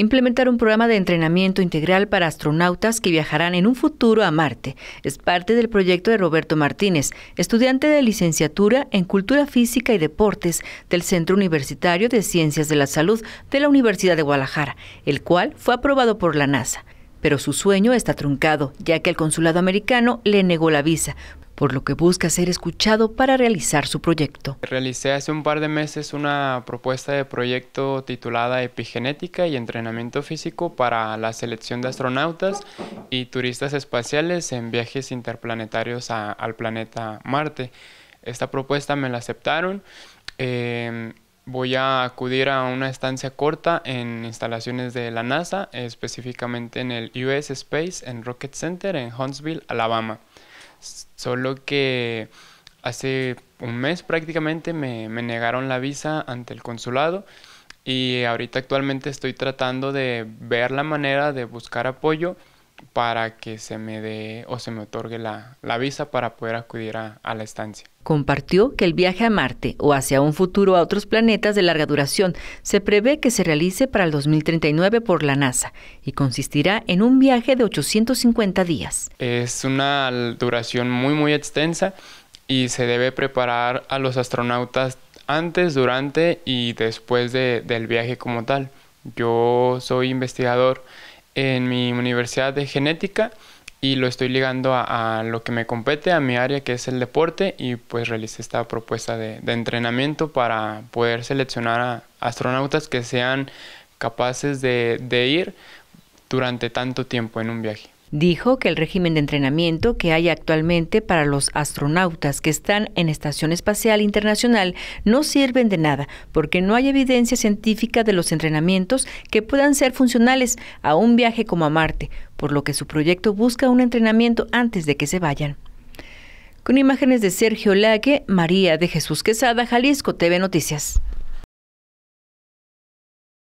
Implementar un programa de entrenamiento integral para astronautas que viajarán en un futuro a Marte es parte del proyecto de Roberto Martínez, estudiante de licenciatura en Cultura Física y Deportes del Centro Universitario de Ciencias de la Salud de la Universidad de Guadalajara, el cual fue aprobado por la NASA. Pero su sueño está truncado, ya que el consulado americano le negó la visa, por lo que busca ser escuchado para realizar su proyecto. Realicé hace un par de meses una propuesta de proyecto titulada Epigenética y Entrenamiento Físico para la selección de astronautas y turistas espaciales en viajes interplanetarios al planeta Marte. Esta propuesta me la aceptaron. Em, voy a acudir a una estancia corta en instalaciones de la NASA, específicamente en el US Space and Rocket Center en Huntsville, Alabama. Solo que hace un mes prácticamente me, me negaron la visa ante el consulado y ahorita actualmente estoy tratando de ver la manera de buscar apoyo para que se me dé o se me otorgue la, visa para poder acudir a, la estancia. Compartió que el viaje a Marte o hacia un futuro a otros planetas de larga duración se prevé que se realice para el 2039 por la NASA y consistirá en un viaje de 850 días. Es una duración muy muy extensa y se debe preparar a los astronautas antes, durante y después del viaje como tal. Yo soy investigador en mi universidad de genética y lo estoy ligando a, lo que me compete, a mi área que es el deporte y pues realicé esta propuesta de, entrenamiento para poder seleccionar a astronautas que sean capaces de ir durante tanto tiempo en un viaje. Dijo que el régimen de entrenamiento que hay actualmente para los astronautas que están en Estación Espacial Internacional no sirven de nada porque no hay evidencia científica de los entrenamientos que puedan ser funcionales a un viaje como a Marte, por lo que su proyecto busca un entrenamiento antes de que se vayan. Con imágenes de Sergio Lague, María de Jesús Quesada, Jalisco TV Noticias.